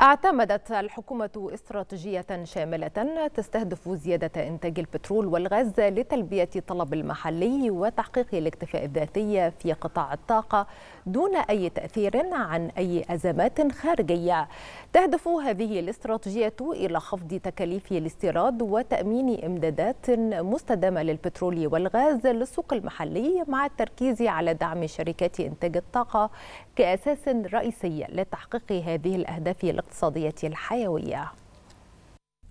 اعتمدت الحكومة استراتيجية شاملة تستهدف زيادة إنتاج البترول والغاز لتلبية الطلب المحلي وتحقيق الاكتفاء الذاتي في قطاع الطاقة دون أي تأثير عن أي أزمات خارجية. تهدف هذه الاستراتيجية إلى خفض تكاليف الاستيراد وتأمين إمدادات مستدامة للبترول والغاز للسوق المحلي مع التركيز على دعم شركات إنتاج الطاقة كأساس رئيسي لتحقيق هذه الأهداف الاقتصادية الاقتصادية الحيوية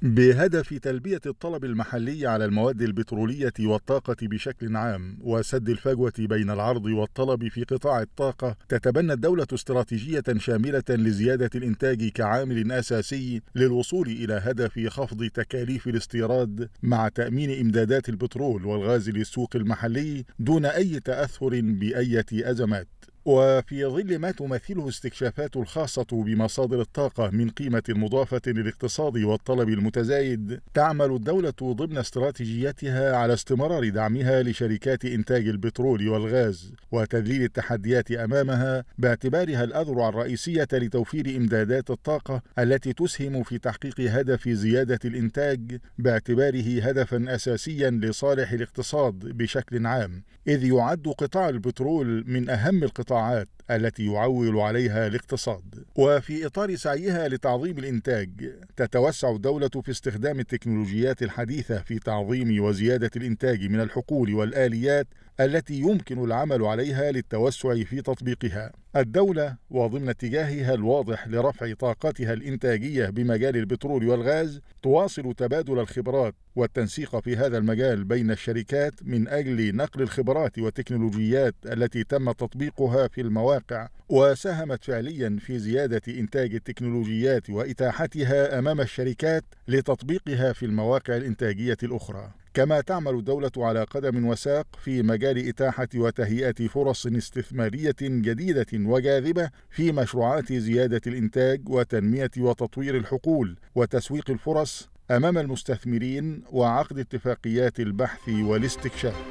بهدف تلبية الطلب المحلي على المواد البترولية والطاقة بشكل عام وسد الفجوة بين العرض والطلب في قطاع الطاقة تتبنى الدولة استراتيجية شاملة لزيادة الإنتاج كعامل أساسي للوصول إلى هدف خفض تكاليف الاستيراد مع تأمين إمدادات البترول والغاز للسوق المحلي دون أي تأثر بأية أزمات وفي ظل ما تمثله استكشافات الخاصة بمصادر الطاقة من قيمة مضافة للاقتصاد والطلب المتزايد، تعمل الدولة ضمن استراتيجيتها على استمرار دعمها لشركات إنتاج البترول والغاز، وتذليل التحديات أمامها باعتبارها الأذرع الرئيسية لتوفير إمدادات الطاقة التي تسهم في تحقيق هدف زيادة الإنتاج باعتباره هدفًا أساسيًا لصالح الاقتصاد بشكل عام، إذ يعد قطاع البترول من أهم القطاعات القطاعات التي يعول عليها الاقتصاد وفي إطار سعيها لتعظيم الإنتاج تتوسع الدولة في استخدام التكنولوجيات الحديثة في تعظيم وزيادة الإنتاج من الحقول والآليات التي يمكن العمل عليها للتوسع في تطبيقها الدولة وضمن اتجاهها الواضح لرفع طاقتها الإنتاجية بمجال البترول والغاز تواصل تبادل الخبرات والتنسيق في هذا المجال بين الشركات من أجل نقل الخبرات والتكنولوجيات التي تم تطبيقها في المواقع وساهمت فعليا في زيادة إنتاج التكنولوجيات وإتاحتها أمام الشركات لتطبيقها في المواقع الإنتاجية الأخرى كما تعمل الدولة على قدم وساق في مجال إتاحة وتهيئة فرص استثمارية جديدة وجاذبة في مشروعات زيادة الإنتاج وتنمية وتطوير الحقول وتسويق الفرص أمام المستثمرين وعقد اتفاقيات البحث والاستكشاف